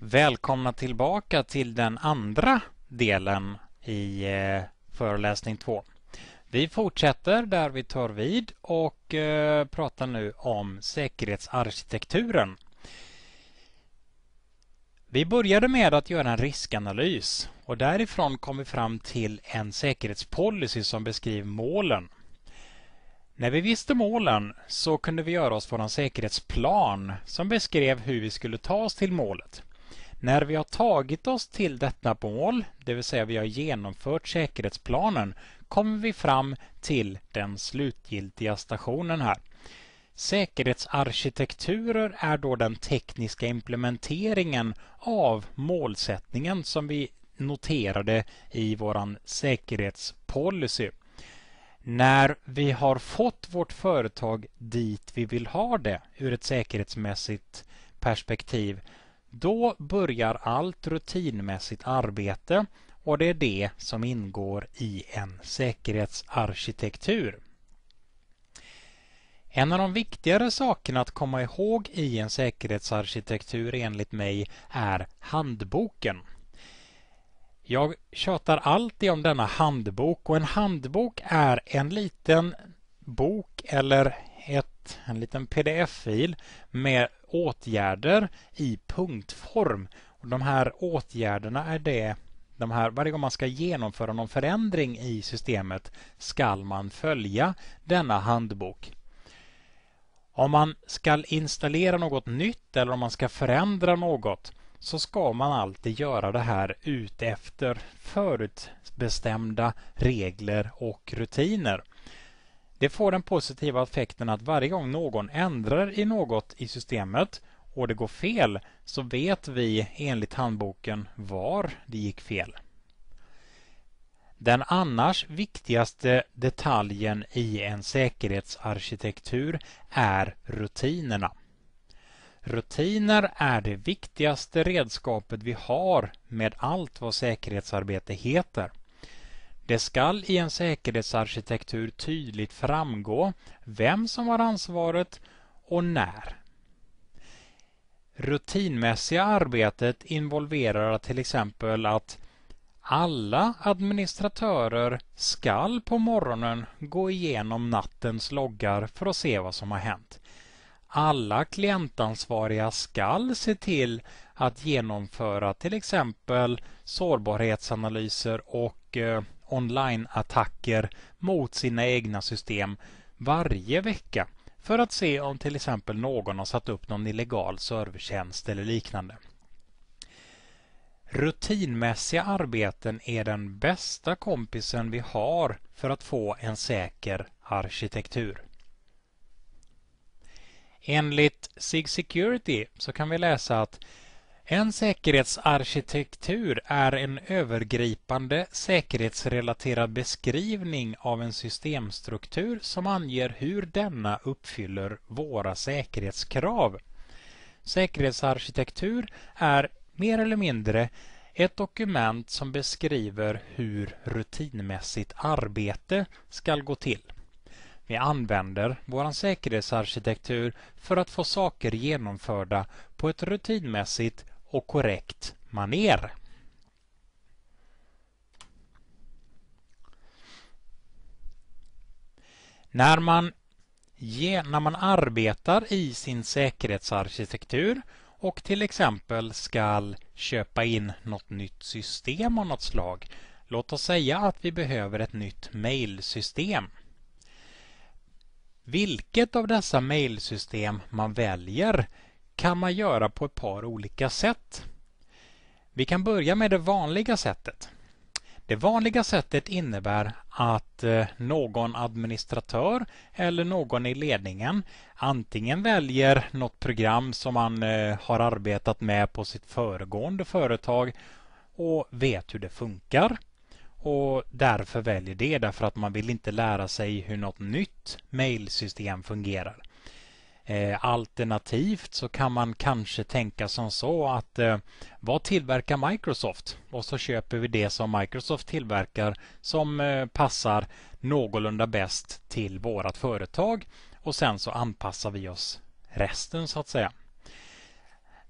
Välkomna tillbaka till den andra delen i eh, föreläsning 2. Vi fortsätter där vi tar vid och eh, pratar nu om säkerhetsarkitekturen. Vi började med att göra en riskanalys och därifrån kom vi fram till en säkerhetspolicy som beskriver målen. När vi visste målen så kunde vi göra oss vår säkerhetsplan som beskrev hur vi skulle ta oss till målet. När vi har tagit oss till detta mål, det vill säga vi har genomfört säkerhetsplanen, kommer vi fram till den slutgiltiga stationen här. Säkerhetsarkitekturer är då den tekniska implementeringen av målsättningen som vi noterade i våran säkerhetspolicy. När vi har fått vårt företag dit vi vill ha det ur ett säkerhetsmässigt perspektiv då börjar allt rutinmässigt arbete och det är det som ingår i en säkerhetsarkitektur. En av de viktigare sakerna att komma ihåg i en säkerhetsarkitektur enligt mig är handboken. Jag tjatar alltid om denna handbok och en handbok är en liten bok eller ett, en liten pdf-fil med åtgärder i punktform. Och de här åtgärderna är det de här, varje gång man ska genomföra någon förändring i systemet skall man följa denna handbok. Om man ska installera något nytt eller om man ska förändra något så ska man alltid göra det här utefter förutbestämda regler och rutiner. Det får den positiva effekten att varje gång någon ändrar i något i systemet och det går fel så vet vi enligt handboken var det gick fel. Den annars viktigaste detaljen i en säkerhetsarkitektur är rutinerna. Rutiner är det viktigaste redskapet vi har med allt vad säkerhetsarbete heter. Det skall i en säkerhetsarkitektur tydligt framgå vem som har ansvaret och när. Rutinmässiga arbetet involverar till exempel att alla administratörer skall på morgonen gå igenom nattens loggar för att se vad som har hänt. Alla klientansvariga skall se till att genomföra till exempel sårbarhetsanalyser och eh, online-attacker mot sina egna system varje vecka för att se om till exempel någon har satt upp någon illegal servertjänst eller liknande. Rutinmässiga arbeten är den bästa kompisen vi har för att få en säker arkitektur. Enligt SIG Security så kan vi läsa att en säkerhetsarkitektur är en övergripande säkerhetsrelaterad beskrivning av en systemstruktur som anger hur denna uppfyller våra säkerhetskrav. Säkerhetsarkitektur är mer eller mindre ett dokument som beskriver hur rutinmässigt arbete ska gå till. Vi använder vår säkerhetsarkitektur för att få saker genomförda på ett rutinmässigt och korrekt maner. När man, när man arbetar i sin säkerhetsarkitektur och till exempel ska köpa in något nytt system av något slag. Låt oss säga att vi behöver ett nytt mailsystem. Vilket av dessa mailsystem man väljer kan man göra på ett par olika sätt. Vi kan börja med det vanliga sättet. Det vanliga sättet innebär att eh, någon administratör eller någon i ledningen antingen väljer något program som man eh, har arbetat med på sitt föregående företag och vet hur det funkar och därför väljer det därför att man vill inte lära sig hur något nytt mailsystem fungerar. Eh, alternativt så kan man kanske tänka som så att eh, vad tillverkar Microsoft? Och så köper vi det som Microsoft tillverkar som eh, passar någorlunda bäst till vårat företag och sen så anpassar vi oss resten så att säga.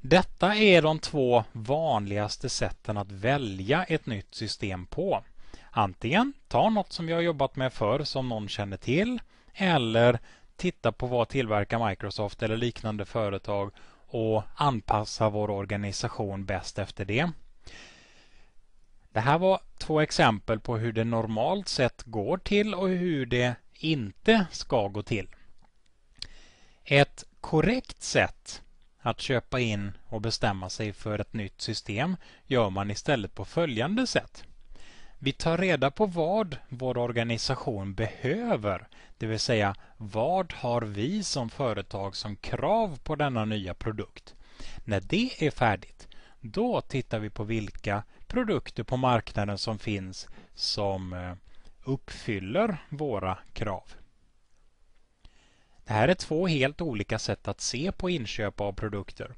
Detta är de två vanligaste sätten att välja ett nytt system på. Antingen ta något som jag jobbat med förr som någon känner till eller titta på vad tillverkar Microsoft eller liknande företag och anpassa vår organisation bäst efter det. Det här var två exempel på hur det normalt sett går till och hur det inte ska gå till. Ett korrekt sätt att köpa in och bestämma sig för ett nytt system gör man istället på följande sätt. Vi tar reda på vad vår organisation behöver, det vill säga vad har vi som företag som krav på denna nya produkt. När det är färdigt, då tittar vi på vilka produkter på marknaden som finns som eh, uppfyller våra krav. Det här är två helt olika sätt att se på inköp av produkter.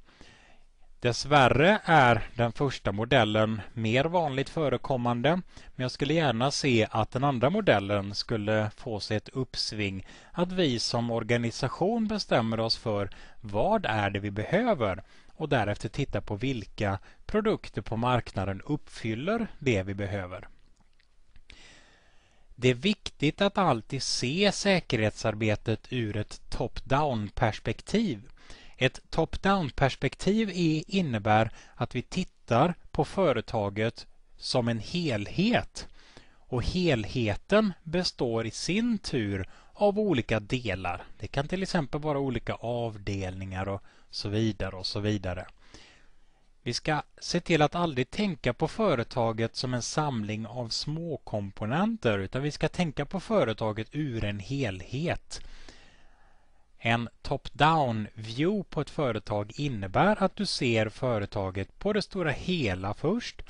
Dessvärre är den första modellen mer vanligt förekommande men jag skulle gärna se att den andra modellen skulle få sig ett uppsving. Att vi som organisation bestämmer oss för vad är det vi behöver och därefter titta på vilka produkter på marknaden uppfyller det vi behöver. Det är viktigt att alltid se säkerhetsarbetet ur ett top-down perspektiv. Ett top-down-perspektiv innebär att vi tittar på företaget som en helhet och helheten består i sin tur av olika delar. Det kan till exempel vara olika avdelningar och så vidare och så vidare. Vi ska se till att aldrig tänka på företaget som en samling av småkomponenter utan vi ska tänka på företaget ur en helhet. En top-down view på ett företag innebär att du ser företaget på det stora hela först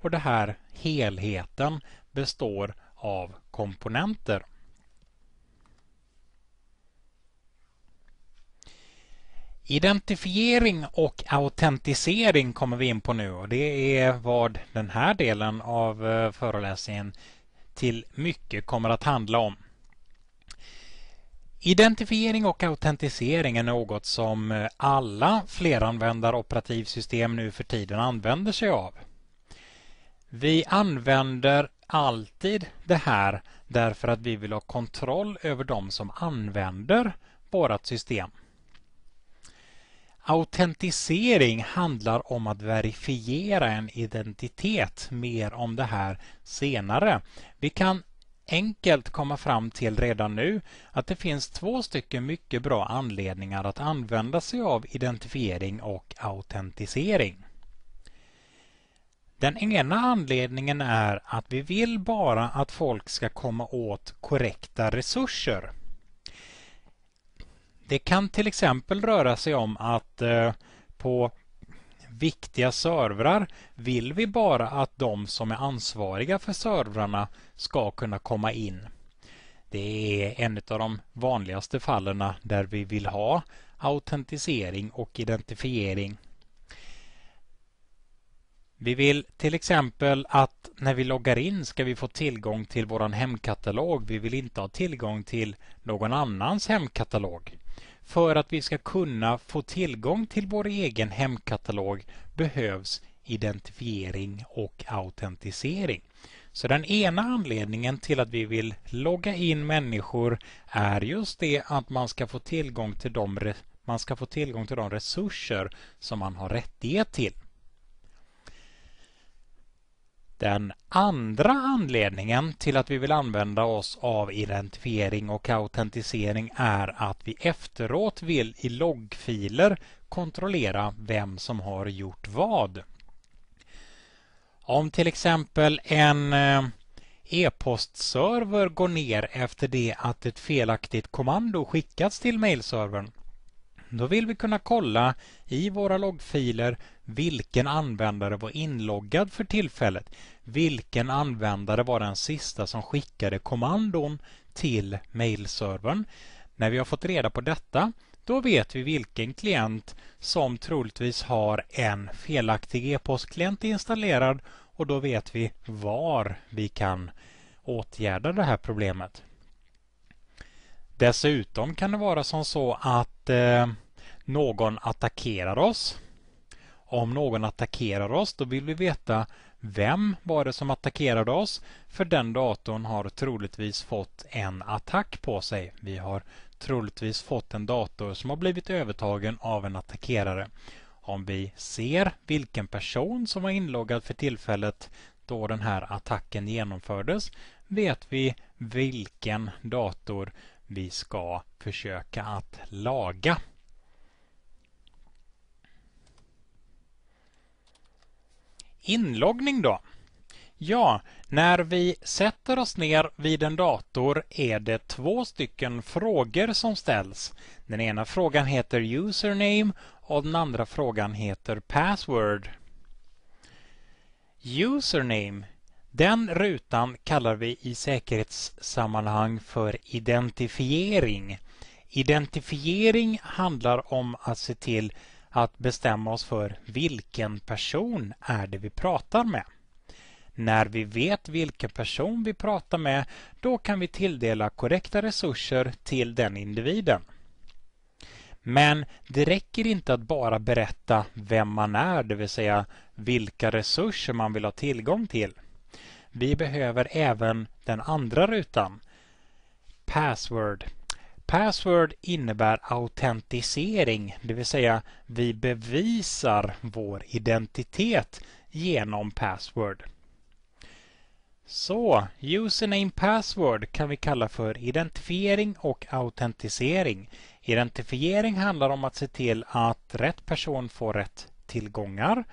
och den här helheten består av komponenter. Identifiering och autentisering kommer vi in på nu och det är vad den här delen av eh, föreläsningen till mycket kommer att handla om. Identifiering och autentisering är något som eh, alla fleranvändaroperativsystem nu för tiden använder sig av. Vi använder alltid det här därför att vi vill ha kontroll över de som använder vårt system. Autentisering handlar om att verifiera en identitet, mer om det här senare. Vi kan enkelt komma fram till redan nu att det finns två stycken mycket bra anledningar att använda sig av identifiering och autentisering. Den ena anledningen är att vi vill bara att folk ska komma åt korrekta resurser. Det kan till exempel röra sig om att eh, på viktiga servrar vill vi bara att de som är ansvariga för servrarna ska kunna komma in. Det är en av de vanligaste fallen där vi vill ha autentisering och identifiering. Vi vill till exempel att när vi loggar in ska vi få tillgång till vår hemkatalog. Vi vill inte ha tillgång till någon annans hemkatalog. För att vi ska kunna få tillgång till vår egen hemkatalog behövs identifiering och autentisering. Så den ena anledningen till att vi vill logga in människor är just det att man ska få tillgång till de, man ska få tillgång till de resurser som man har rättighet till. Den andra anledningen till att vi vill använda oss av identifiering och autentisering är att vi efteråt vill i loggfiler kontrollera vem som har gjort vad. Om till exempel en eh, e-postserver går ner efter det att ett felaktigt kommando skickats till mailservern då vill vi kunna kolla i våra loggfiler vilken användare var inloggad för tillfället. Vilken användare var den sista som skickade kommandon till mailservern. När vi har fått reda på detta då vet vi vilken klient som troligtvis har en felaktig e-postklient installerad och då vet vi var vi kan åtgärda det här problemet. Dessutom kan det vara som så att eh, någon attackerar oss. Om någon attackerar oss då vill vi veta vem var det som attackerade oss? För den datorn har troligtvis fått en attack på sig. Vi har troligtvis fått en dator som har blivit övertagen av en attackerare. Om vi ser vilken person som var inloggad för tillfället då den här attacken genomfördes vet vi vilken dator vi ska försöka att laga. Inloggning då? Ja, när vi sätter oss ner vid en dator är det två stycken frågor som ställs. Den ena frågan heter username och den andra frågan heter password. Username den rutan kallar vi i säkerhetssammanhang för identifiering. Identifiering handlar om att se till att bestämma oss för vilken person är det vi pratar med. När vi vet vilken person vi pratar med, då kan vi tilldela korrekta resurser till den individen. Men det räcker inte att bara berätta vem man är, det vill säga vilka resurser man vill ha tillgång till. Vi behöver även den andra rutan. Password. Password innebär autentisering, det vill säga vi bevisar vår identitet genom password. Så, username password kan vi kalla för identifiering och autentisering. Identifiering handlar om att se till att rätt person får rätt tillgångar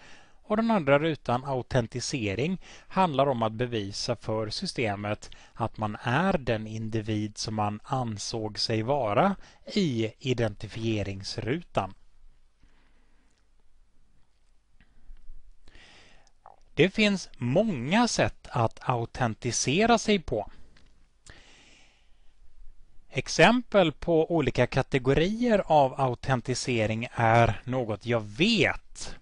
och den andra rutan autentisering handlar om att bevisa för systemet att man är den individ som man ansåg sig vara i identifieringsrutan. Det finns många sätt att autentisera sig på. Exempel på olika kategorier av autentisering är något jag vet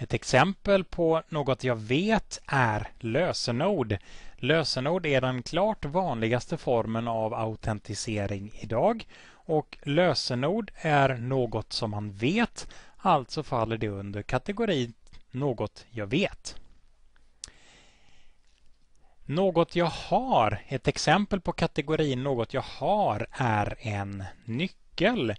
ett exempel på något jag vet är lösenord. Lösenord är den klart vanligaste formen av autentisering idag och lösenord är något som man vet, alltså faller det under kategorin något jag vet. Något jag har, ett exempel på kategorin något jag har är en nyckel.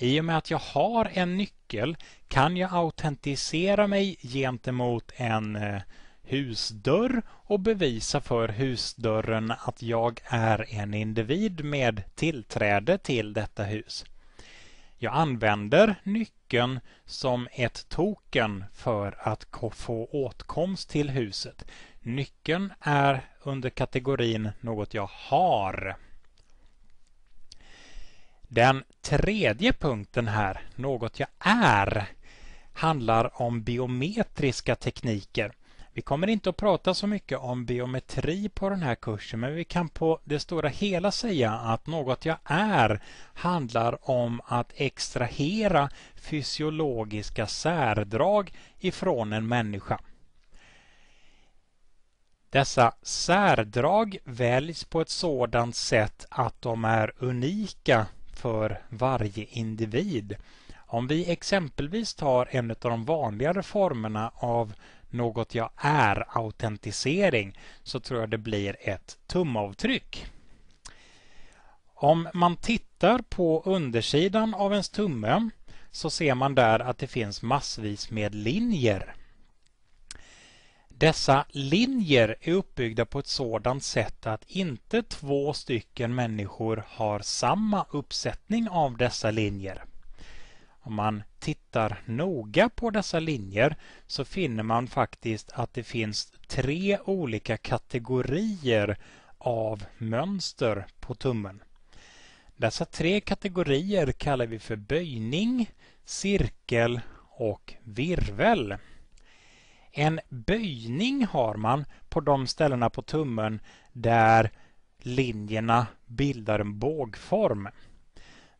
I och med att jag har en nyckel kan jag autentisera mig gentemot en eh, husdörr och bevisa för husdörren att jag är en individ med tillträde till detta hus. Jag använder nyckeln som ett token för att få åtkomst till huset. Nyckeln är under kategorin något jag har. Den tredje punkten här, något jag är, handlar om biometriska tekniker. Vi kommer inte att prata så mycket om biometri på den här kursen men vi kan på det stora hela säga att något jag är handlar om att extrahera fysiologiska särdrag ifrån en människa. Dessa särdrag väljs på ett sådant sätt att de är unika för varje individ. Om vi exempelvis tar en av de vanligare formerna av något jag är-autentisering så tror jag det blir ett tumavtryck. Om man tittar på undersidan av ens tumme så ser man där att det finns massvis med linjer. Dessa linjer är uppbyggda på ett sådant sätt att inte två stycken människor har samma uppsättning av dessa linjer. Om man tittar noga på dessa linjer så finner man faktiskt att det finns tre olika kategorier av mönster på tummen. Dessa tre kategorier kallar vi för böjning, cirkel och virvel. En böjning har man på de ställena på tummen där linjerna bildar en bågform.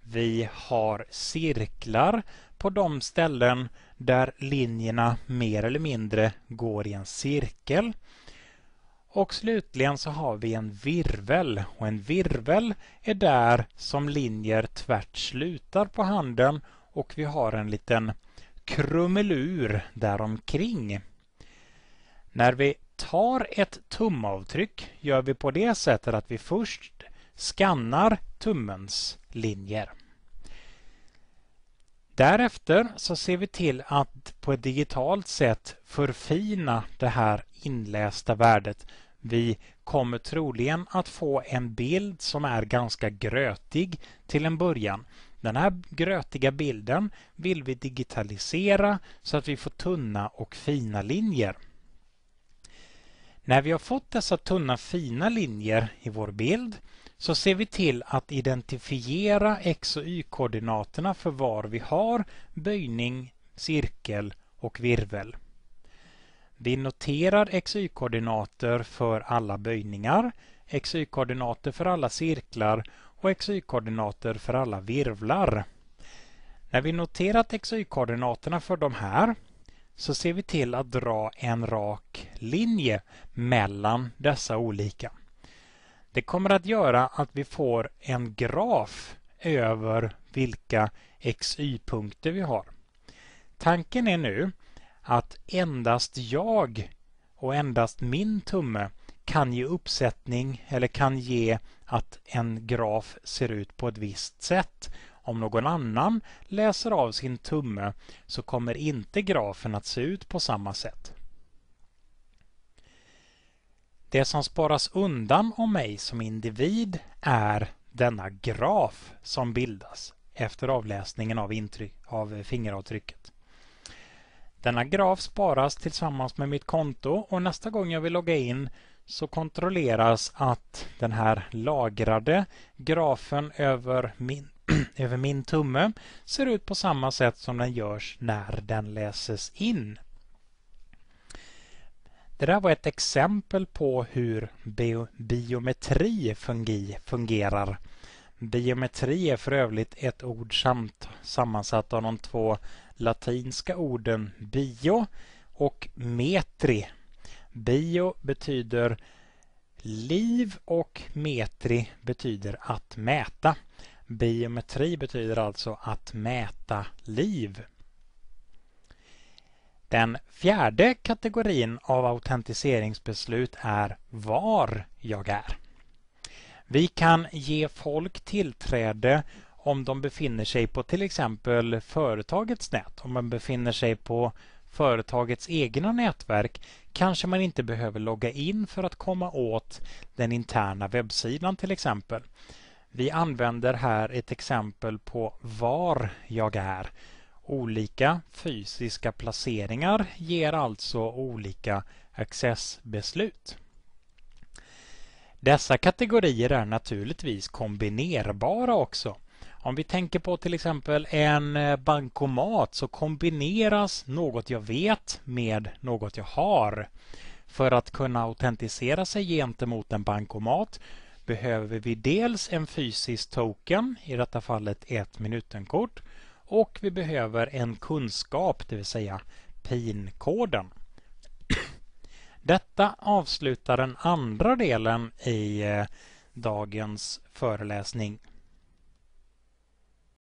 Vi har cirklar på de ställen där linjerna mer eller mindre går i en cirkel. Och slutligen så har vi en virvel och en virvel är där som linjer tvärt slutar på handen och vi har en liten krumelur däromkring. När vi tar ett tumavtryck gör vi på det sättet att vi först skannar tummens linjer. Därefter så ser vi till att på ett digitalt sätt förfina det här inlästa värdet. Vi kommer troligen att få en bild som är ganska grötig till en början. Den här grötiga bilden vill vi digitalisera så att vi får tunna och fina linjer. När vi har fått dessa tunna fina linjer i vår bild så ser vi till att identifiera x och y-koordinaterna för var vi har böjning, cirkel och virvel. Vi noterar x och y-koordinater för alla böjningar, x och y-koordinater för alla cirklar och x och y-koordinater för alla virvlar. När vi noterat x och y-koordinaterna för de här så ser vi till att dra en rak linje mellan dessa olika. Det kommer att göra att vi får en graf över vilka xy-punkter vi har. Tanken är nu att endast jag och endast min tumme kan ge uppsättning eller kan ge att en graf ser ut på ett visst sätt om någon annan läser av sin tumme så kommer inte grafen att se ut på samma sätt. Det som sparas undan om mig som individ är denna graf som bildas efter avläsningen av, intryck, av fingeravtrycket. Denna graf sparas tillsammans med mitt konto och nästa gång jag vill logga in så kontrolleras att den här lagrade grafen över min, över min tumme ser ut på samma sätt som den görs när den läses in. Det där var ett exempel på hur biometri fungerar. Biometri är för övrigt ett ord samt sammansatt av de två latinska orden bio och metri. Bio betyder liv och metri betyder att mäta. Biometri betyder alltså att mäta liv. Den fjärde kategorin av autentiseringsbeslut är var jag är. Vi kan ge folk tillträde om de befinner sig på till exempel företagets nät. Om man befinner sig på företagets egna nätverk kanske man inte behöver logga in för att komma åt den interna webbsidan till exempel. Vi använder här ett exempel på var jag är. Olika fysiska placeringar ger alltså olika accessbeslut. Dessa kategorier är naturligtvis kombinerbara också. Om vi tänker på till exempel en eh, bankomat så kombineras något jag vet med något jag har. För att kunna autentisera sig gentemot en bankomat behöver vi dels en fysisk token, i detta fallet ett minutenkort, och vi behöver en kunskap, det vill säga PIN-koden. Detta avslutar den andra delen i eh, dagens föreläsning.